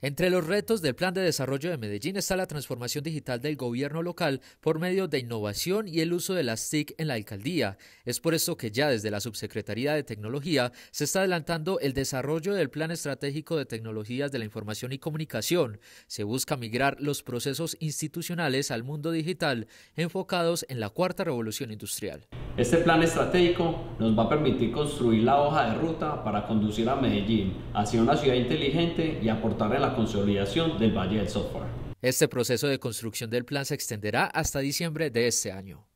Entre los retos del Plan de Desarrollo de Medellín está la transformación digital del gobierno local por medio de innovación y el uso de las TIC en la alcaldía. Es por eso que ya desde la Subsecretaría de Tecnología se está adelantando el desarrollo del Plan Estratégico de Tecnologías de la Información y Comunicación. Se busca migrar los procesos institucionales al mundo digital enfocados en la cuarta revolución industrial. Este plan estratégico nos va a permitir construir la hoja de ruta para conducir a Medellín hacia una ciudad inteligente y aportar a la consolidación del Valle del Software. Este proceso de construcción del plan se extenderá hasta diciembre de este año.